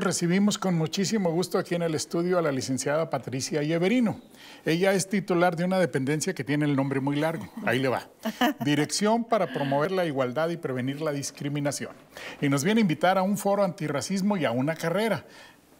Recibimos con muchísimo gusto aquí en el estudio a la licenciada Patricia Yeverino. Ella es titular de una dependencia que tiene el nombre muy largo. Ahí le va. Dirección para promover la igualdad y prevenir la discriminación. Y nos viene a invitar a un foro antirracismo y a una carrera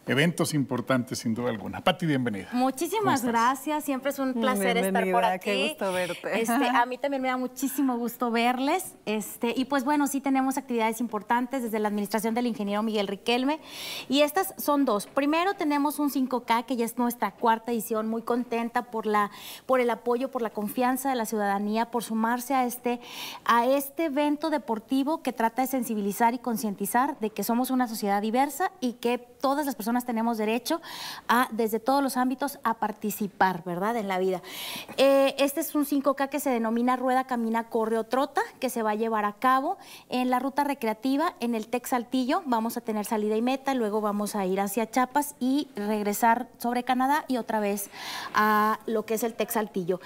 eventos importantes, sin duda alguna. Pati, bienvenida. Muchísimas gracias, siempre es un placer estar por aquí. Qué gusto verte. Este, a mí también me da muchísimo gusto verles. Este, y pues bueno, sí tenemos actividades importantes desde la administración del ingeniero Miguel Riquelme. Y estas son dos. Primero tenemos un 5K, que ya es nuestra cuarta edición, muy contenta por, la, por el apoyo, por la confianza de la ciudadanía, por sumarse a este, a este evento deportivo que trata de sensibilizar y concientizar de que somos una sociedad diversa y que todas las personas tenemos derecho a, desde todos los ámbitos, a participar, ¿verdad?, en la vida. Eh, este es un 5K que se denomina Rueda, Camina, Corre o Trota, que se va a llevar a cabo en la ruta recreativa, en el Texaltillo, Saltillo. Vamos a tener salida y meta, luego vamos a ir hacia Chiapas y regresar sobre Canadá y otra vez a lo que es el Texaltillo. Saltillo.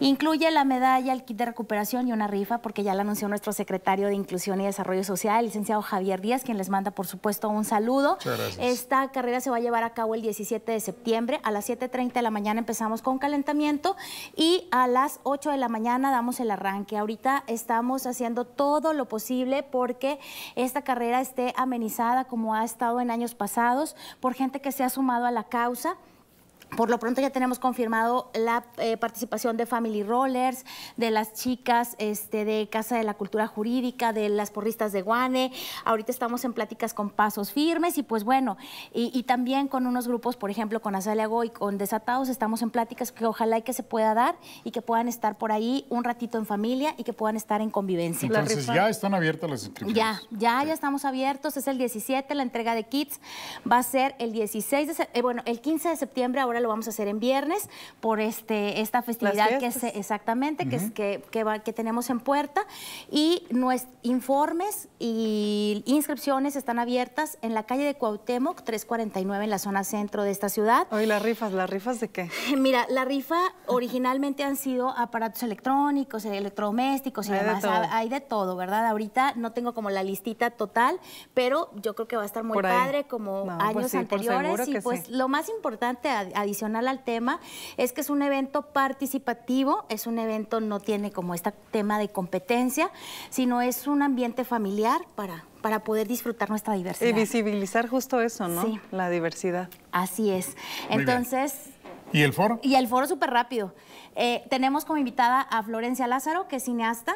Incluye la medalla, el kit de recuperación y una rifa, porque ya la anunció nuestro secretario de Inclusión y Desarrollo Social, el licenciado Javier Díaz, quien les manda, por supuesto, un saludo. Está la carrera se va a llevar a cabo el 17 de septiembre. A las 7.30 de la mañana empezamos con calentamiento y a las 8 de la mañana damos el arranque. Ahorita estamos haciendo todo lo posible porque esta carrera esté amenizada como ha estado en años pasados por gente que se ha sumado a la causa. Por lo pronto ya tenemos confirmado la eh, participación de Family Rollers, de las chicas este, de Casa de la Cultura Jurídica, de las porristas de Guane. Ahorita estamos en pláticas con pasos firmes y pues bueno, y, también con unos grupos, por ejemplo, con Azalea y con Desatados, estamos en pláticas que ojalá y que se pueda dar y que puedan estar por ahí un ratito en familia y que puedan estar en convivencia. Entonces ya están abiertas las inscripciones. Ya, ya, ya estamos abiertos. Es el 17, la entrega de kits va a ser el 16 de, eh, bueno, el 15 de septiembre ahora lo vamos a hacer en viernes por este, esta festividad que es exactamente, que, es, que, que, tenemos en puerta. Y nuestros informes y inscripciones están abiertas en la calle de Cuauhtémoc 349 en la zona centro de esta ciudad. Hoy las rifas, ¿las rifas de qué? Mira, la rifa originalmente han sido aparatos electrónicos, electrodomésticos y demás. Hay de todo, ¿verdad? Ahorita no tengo como la listita total, pero yo creo que va a estar muy padre como pues años anteriores. Y pues lo más importante a adicional al tema es que es un evento participativo, es un evento no tiene como este tema de competencia, sino es un ambiente familiar para para poder disfrutar nuestra diversidad. Y visibilizar justo eso, ¿no? Sí. La diversidad. Así es. Entonces, ¿Y el foro? Y el foro súper rápido. Eh, tenemos como invitada a Florencia Lázaro, que es cineasta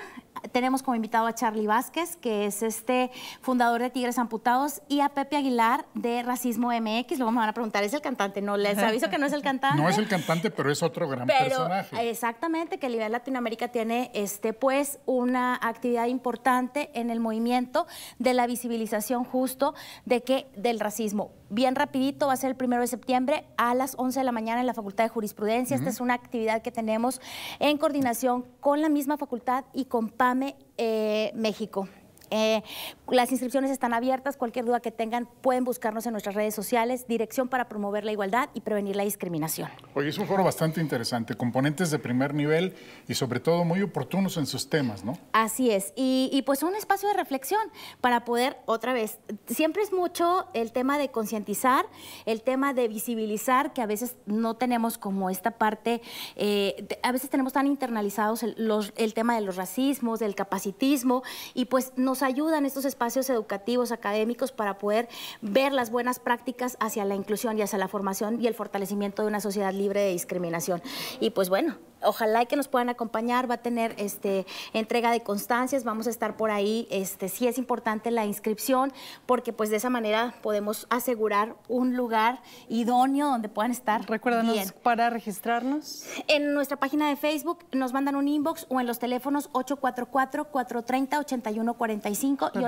tenemos como invitado a Charlie Vázquez, que es este fundador de Tigres Amputados, y a Pepe Aguilar de Racismo MX. Luego me van a preguntar, ¿es el cantante? No, les aviso que no es el cantante. No es el cantante, pero es otro gran personaje. Exactamente, que el nivel Latinoamérica tiene este, pues, una actividad importante en el movimiento de la visibilización justo de que, del racismo bien rapidito, va a ser el primero de septiembre a las 11 de la mañana en la Facultad de Jurisprudencia. Esta es una actividad que tenemos en coordinación con la misma facultad y con PAN, eh, México. Eh, las inscripciones están abiertas, cualquier duda que tengan pueden buscarnos en nuestras redes sociales, Dirección para Promover la Igualdad y Prevenir la Discriminación. Oye, es un foro bastante interesante, componentes de primer nivel y sobre todo muy oportunos en sus temas, ¿no? Así es, y, pues un espacio de reflexión para poder, otra vez, siempre es mucho el tema de concientizar, el tema de visibilizar, que a veces no tenemos como esta parte, eh, a veces tenemos tan internalizados el, tema de los racismos, del capacitismo, y pues nos ayudan estos espacios educativos, académicos, para poder ver las buenas prácticas hacia la inclusión y hacia la formación y el fortalecimiento de una sociedad libre de discriminación. Y pues bueno, ojalá que nos puedan acompañar, va a tener este, entrega de constancias, vamos a estar por ahí, este, sí es importante la inscripción, porque pues de esa manera podemos asegurar un lugar idóneo donde puedan estar. Recuérdanos para registrarnos. En nuestra página de Facebook nos mandan un inbox o en los teléfonos 844-430-8145 y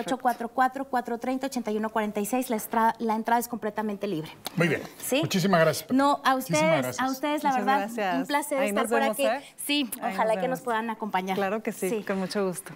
844-430-8146, la, entrada es completamente libre. Muy bien. Muchísimas gracias. No, a ustedes, a ustedes la verdad, un placer estar por aquí. Sí, ojalá que nos puedan acompañar. Claro que sí, con mucho gusto.